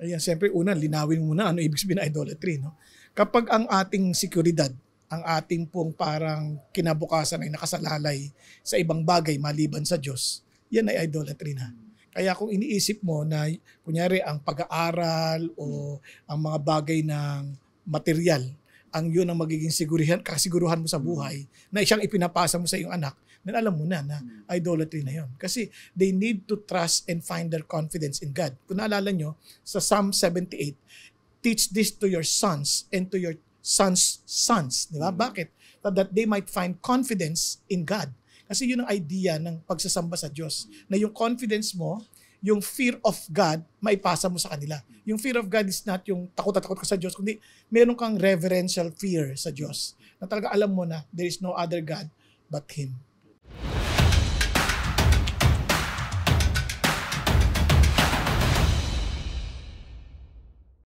Ayan, siyempre una, linawin muna ano ibig sabihin ng idolatry. No? Kapag ang ating sekuridad, ang ating pong parang kinabukasan ay nakasalalay sa ibang bagay maliban sa Diyos, yan ay idolatry na. Kaya kung iniisip mo na kunyari ang pag-aaral o ang mga bagay ng material ang yun ang magiging sigurihan, kasiguruhan mo sa buhay mm-hmm. na siyang ipinapasa mo sa iyong anak, then alam mo na na mm-hmm. idolatry na yon. Kasi they need to trust and find their confidence in God. Kung naalala nyo, sa Psalm 78, teach this to your sons and to your sons' sons. Di ba? Mm-hmm. Bakit? That they might find confidence in God. Kasi yun ang idea ng pagsasamba sa Diyos. Na yung confidence mo yung fear of God, maipasa mo sa kanila. Yung fear of God is not yung takot takot ka sa Diyos, kundi meron kang reverential fear sa Diyos. Na talaga alam mo na there is no other God but Him.